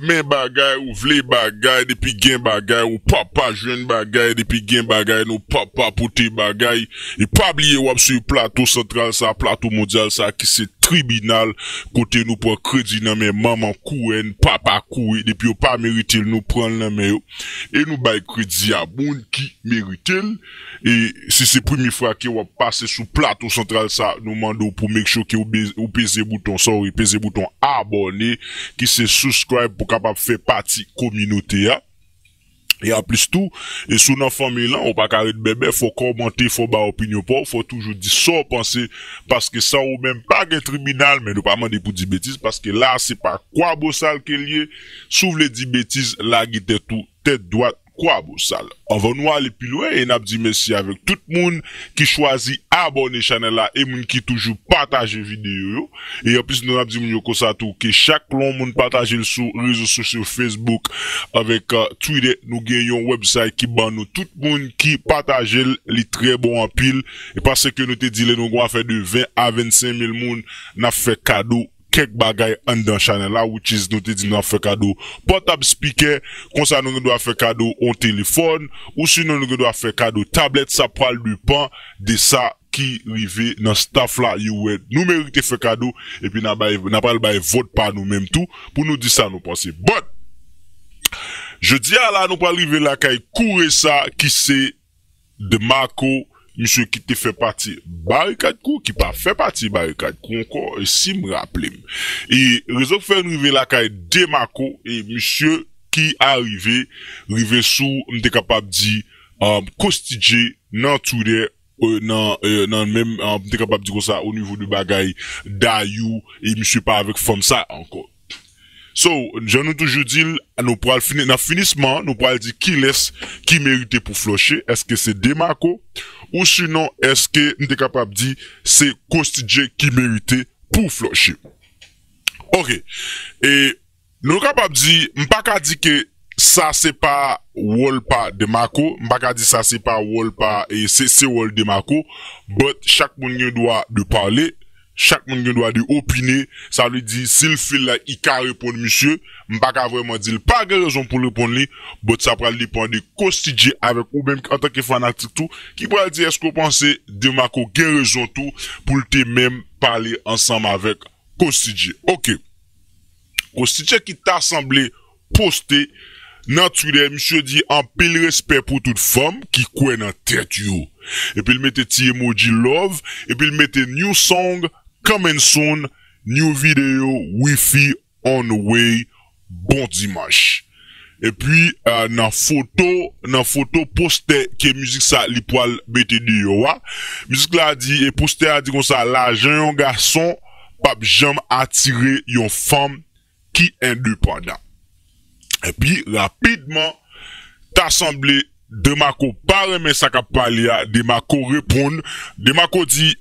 Men bagay, ou vle bagay, di pi gen bagay Ou papa jen bagay, di pi gen bagay Nou papa puti bagay I pabli ye wap su plato sentral sa plato modyal sa kisit Kote nou pwa kredi nanmen maman kouen, papa kouen, depi ou pa merite nou pran nanmen yo E nou bay kredi a moun ki merite E se se premi fwa ki wap pase sou plato central sa nou mando pou mek chokye ou peze bouton abone Ki se subscribe pou kapap fe pati kominote ya E an plis tou, e sou nan fome lan, ou pa karet bebe, fwo komante, fwo ba opinyo pou, fwo toujou di so panse, paske sa ou menm pa gen tribunal, men nou pa man de pou di betis, paske la se pa kwa bo sal ke liye, sou vle di betis, la gi tetou, tet doat, Kwa bo sal? An van nou alipilwe e nan ap di mesi avek tout moun ki chwazi abone chanel la e moun ki toujou pataje videyo yo. E apis nan ap di moun yoko sa tou ki chak lon moun pataje l sou rezo sou se Facebook avek Twitter nou gen yon website ki ban nou tout moun ki pataje l li tre bon apil. E pase ke nou te dile nou gwa fe de 20 a 25 mil moun nan fe kado. Kek bagay an dan chanel la, which is nou te di nou a fe kado portab speaker, konsan nou gen do a fe kado on telefon, ou si nou gen do a fe kado tablet, sa pral lupan de sa ki rive nan staf la you wed. Nou merite fe kado, epi nan pral baye vote pa nou menm tou, pou nou di sa nou pense. But, je di a la nou pral rive la kay kure sa ki se de mako. Mishwe ki te fe pati barikat kou, ki pa fe pati barikat kou, ankon si m raple m. E rezop fe nrive la kaye demako, e mishwe ki arive, rive sou mte kapap di kostije nan toude, nan men mte kapap di konsa o nivou de bagay dayou, e mishwe pa avek fom sa ankon. So, jan nou toujou di nou pral finisman, nou pral di ki les, ki merite pou floche, eske se demako, ou sinon eske nou de kapap di se kostije ki merite pou floche. Ok, e, nou kapap di, mpa ka di ke sa se pa wol pa demako, mpa ka di sa se pa wol pa e se se wol demako, but chak moun gen dwa de pale. chakman gen do a di opinè, sa li di, si l fil la, i ka repon monsye, mpa ka vwèman di, l pa gen rezon pou l repon li, bot sa pral di pon de Kostidje, bon, avèk ou mèm, anta ke fanatik tou, ki pral di, esko panse, demako gen rezon tou, pou l te mèm, parli ansam avèk, Kostidje, ok, Kostidje ki ta asemble, poste, nan Twitter, monsye di, an pil respè pou tout fòm, ki kwen nan tèt yò, epi l mette ti emoji love, epi l mette new song, Come and soon, new video, wifi, on the way, bon dimanche. E pi euh, nan foto, nan foto poste ke mizik sa li pwal bete di yo wa. Mizik la di, e poste la di kon sa la, jen yon gason, pap jen atire yon fam ki endu pwanda. E pi rapidman, ta asamble demako paremen sa kap pale ya, demako repoun, demako di...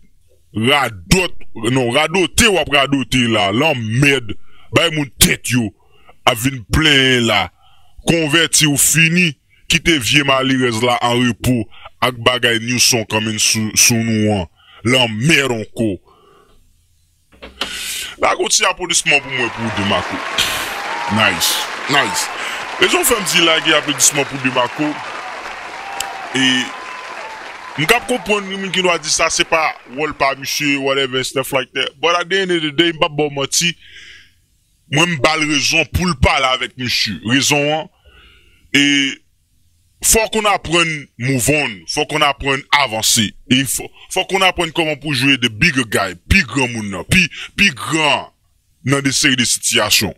Rado non, te wap rado te la Lan med Bay moun tet yo A vin plen en la Konverti ou fini Kite vie mali rez la an ripo Ak bagay nyo son kamin sun wan Lan meron ko La gouti apou disman pou mwen pou demako Nice Ejon fem zilagi apou disman pou demako E M kap kompon nimin ki nou a di sa se pa wol pa mishu, whatever, stuff like that. But at the end of the day, m pap bon moti, mwen m bal rezon pou l pala avèk mishu. Rezon an, e fò kon apren mouvon, fò kon apren avansi, e fò. Fò kon apren koman pou jwe de big guy, pi gran moun nan, pi gran nan de seri de sityasyon.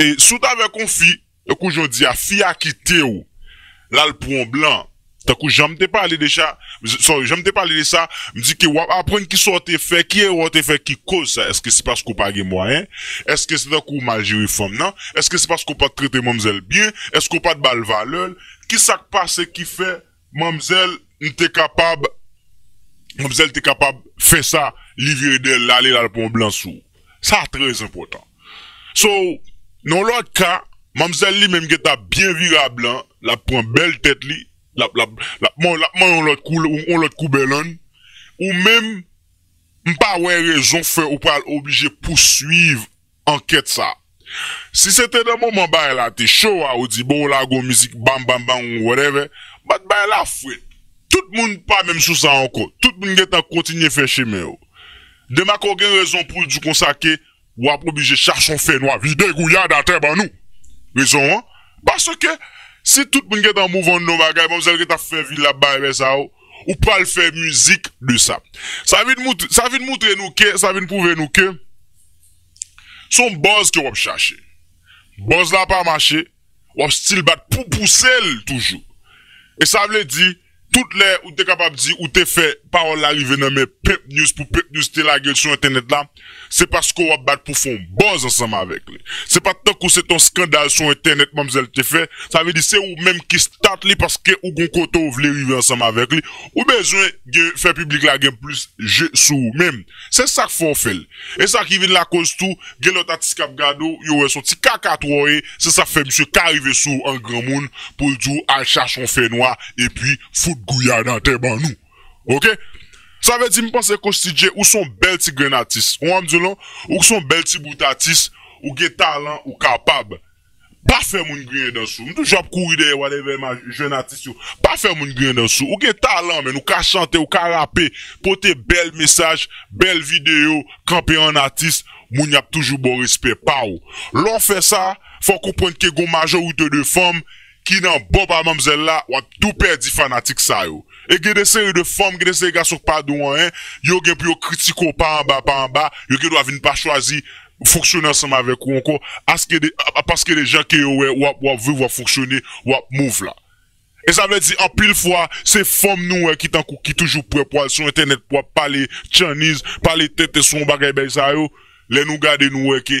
E sout avèk kon fi, ek oujon di a fi akite ou, lal pou an blan. Ta kou jame te pale de sa, sorry, jame te pale de sa, mdi ki wap apren ki so te fe, ki e wote fe, ki koz sa, eske se pas kou pa ge mwoyen, eske se ta kou mal jiri fom nan, eske se pas kou pa te trete mamzel byen, eske kou pa te balva lön, ki sak pa se ki fe, mamzel, nte kapab, mamzel te kapab fe sa, li viri de lale la pon blan sou. Sa trez impotant. So, nan lor ka, mamzel li menm ge ta bien vira blan, la pon bel tete li, Lapman yon lot kou belon Ou mem Mpa wey rezon fe ou pa al obije Pousuiv anket sa Si sete demon man baye la Te show a ou di bo la go mizik Bam bam bam ou whatever Mat baye oh. la fwit Tout moun pa menm sou sa anko Tout moun gen ta kontinye fe sheme yo Dema kon gen rezon pou du konsa ke Ou ap obije chak son fe noua Videk ou yad a tre ban nou Rezon an? Baso ke Se tout mwen gen tan mouvan nou bagay, mwen zel gen tan fev il la baybe sa ou, ou pal fev müzik de sa. Sa vin moutre nou ke, sa vin pouve nou ke, son buzz ki wap chache. Buzz la pa mache, wap stil bat pou pou sel toujou. E sa vle di... Tout le ou te kapab di ou te fe parol la li venanme pep news pou pep news te la gel sou internet la, se pas kou wap bat pou fon boz ansanman vek li. Se pa ton kou se ton skandal sou internet mamzel te fe, sa ve di se ou menm ki start li paske ou gon koto ou vle vive ansanman vek li, ou bezwen ge fe publik la gen plus je sou menm. Se sa fon fel. E sa ki vin la konstou, gelot atis kap gado, yo we son ti kaka troye, se sa fe msye kari ve sou an gremoun pou djou a chachon fe noa, e pi fout Gouya nan te ban nou Ok Sa ve di mi panse koj CJ Ou son bel ti gwen atis Ou am di lon Ou son bel ti bout atis Ou gen talan ou kapab Pa fe moun gwen dansou Mwen tou jop kou ide Wade ve ma jen atis yo Pa fe moun gwen dansou Ou gen talan men Ou ka chante ou ka rape Pote bel mesaj Bel video Kampi an atis Moun yap toujou bon rispe Pa ou Lon fe sa Fon kouprent ke goun majou Ou te de fom E ki nan Bob a mamzèl la, wak dupè di fanatik sa yo. E gè desè yon de fòm, gè desè yon gà souk pa douan yon, yon genp yon kritiko pa anba, pa anba, yon genp yon pa vini pa chwazi, foksyonan seman vek wanko, apaske de jankè yon wè, wap wap vè, wap foksyonè, wap mouv la. E sa vè di, apil fwa, se fòm nou wè, ki tan kou ki toujou pwè pwal sou internet, wap pale chaniz, pale tèp te son bagay bèy sa yo, lè nou gade nou wè ki,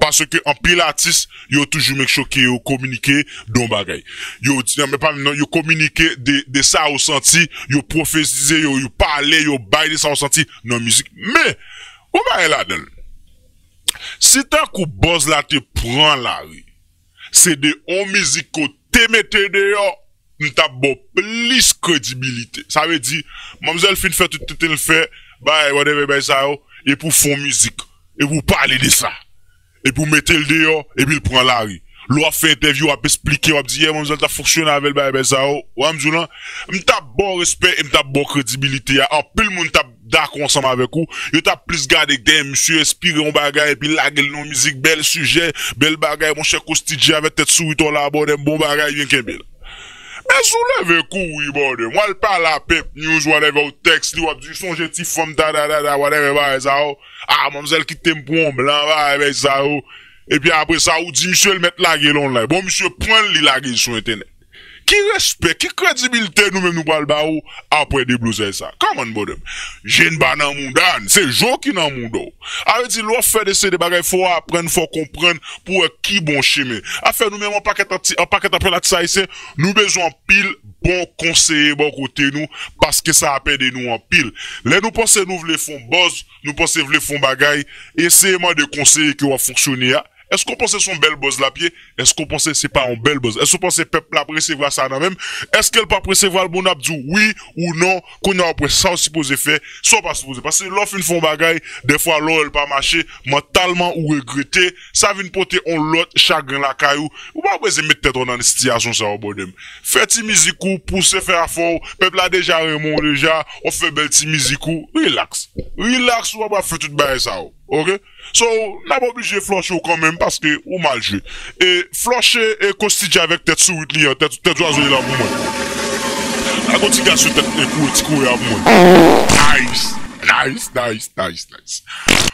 Paske an pilatis, yo toujou mek chokye, yo komunike don bagay. Yo komunike non, non, de sa ou santi, yo profesize, yo pale, yo baye de sa ou santi nan mizik. Me, ou ba e la den? Se tan kou boz la te pran la, se de on mizik ko temete de yo, nou ta bo plis kredibilite. Sa ve di, mamzel fin fè, toutil fè, baye, whatever, baye sa yo, e pou fon mizik, e pou pale de sa. E pou mette l de yo, e bil pran l ari. Lo a fe interview ap esplike, wap diye, yè manjou la ta foksyon avèl baye bez a yo. Ou anjou la, m ta bon respè, m ta bon kredibilite ya. Anpil moun ta da konsanm avèk yo. Yo ta plis gade gden, msye espire yon bagay, pi lage l nou mizik, bel sujè, bel bagay, moun chèkosti dje avèl tètsou yiton la abo, dem bon bagay yon kebel. Mwen sou leve kou yi bode, mwen l pa la pep, news, whatever, ou tekst li, ou ap di son jeti fom ta da da da, whatever ba, e sa ou, a manzèl ki tem pou an blan ba, e vey sa e ou, e pi apre sa ou, di msye l met lage lon la, bon msye pren li lage sou entenè. Ki respek, ki kredibilite nou men nou bal ba ou apre de blousey sa? Kaman bodem, jen ba nan moun dan, se jokin nan moun do. Awe di lwa fè de se de bagay fò apren fò kompren pou ki bon cheme. A fè nou men mwen paket apre la ti sa yise, nou bezon pil bon konseye bon kote nou paske sa apè de nou an pil. Le nou posè nou vle fon boz, nou posè vle fon bagay, esè mwen de konseye ki wafonksyoni ya, Eskou ponse son bel boz la pie? Eskou ponse se pa an bel boz? Eskou ponse pep la presevwa sa nan mem? Eskèl pa presevwa l bon abdou? Oui ou non? Konye an presevwa sa ou sipoze fe? Sa ou pa sipoze pa? Se lò fin fon bagay, defwa lò el pa mache, man talman ou regrette, sa vin pote on lot, chagren la kayou, ou pa wè ze met tèdron nan istiyasyon sa ou bonem? Fè ti mizikou, pou se fè a fò ou, pep la deja remon deja, ou fè bel ti mizikou, relax, relax ou wè ba fè tout bè sa ou Ok, so, naboblije flonche ou kanmen, paske ou mal jwe. E, flonche e kostidja vek tet sou it li yo, tet wazwe la mwen. Ako ti gasyou, tet e kou eti kou ya mwen. Nice, nice, nice, nice, nice.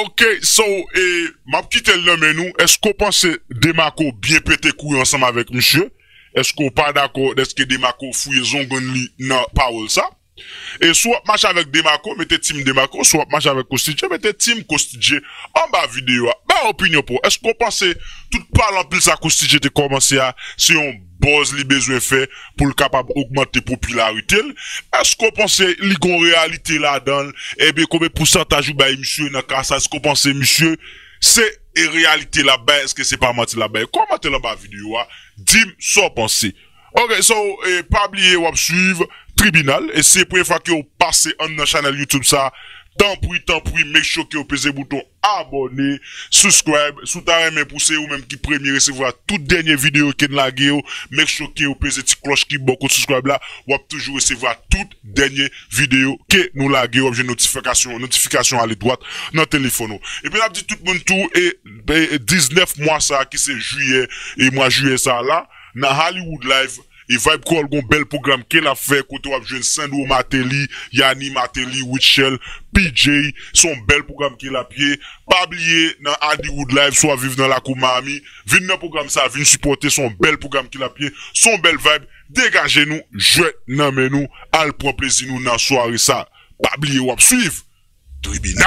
Ok, so, e, mapkite l lomen nou, esko panse Demako byen pete kou yo ansam avek msye? Esko pa dako deske Demako fwe zon goun li nan Powell sa? E sou ap manche avek Demako, mette tim Demako, sou ap manche avek Kostidje, mette tim Kostidje An ba videyo a, ba opinyon pou, esk kon panse, tout palan pil sa Kostidje te komanse a Se yon boz li bezwe fe, pou l kapab augmente popularite Esk kon panse, li kon realite la dan, ebe kome pousantajou baye msye, nan kansa Esk kon panse msye, se e realite la baye, eske se pa manti la baye Komanse la ba videyo a, dim sou panse Ok, sou, e eh, pabliye wap suyiv E se pre fwa ki ou pase an nan chanel Youtube sa Tanpoui, tanpoui, mèk chou ki ou pese bouton abonè, subscribe Sou tarè mè pousse ou mèm ki premire se vwa tout denye videyo ki nou lagè ou Mèk chou ki ou pese ti kloch ki bokout subscribe la Wap toujou se vwa tout denye videyo ki nou lagè ou Obje notifikasyon, notifikasyon alè dwak nan telefonou E pe la pti tout moun tou e 19 mwa sa ki se juye E mwa juye sa la nan Hollywood Live E vibe ko al gon bel program ke la fe kote wap jwen Sando Mateli, Yanni Mateli, Witschel, PJ, son bel program ke la pie, pabliye nan Andy Wood Live, sou aviv nan la kou mami, vin nan program sa, vin supporte son bel program ke la pie, son bel vibe, degaje nou, jwen nan men nou, al pwap lezi nou nan soari sa, pabliye wap suiv, 3B9!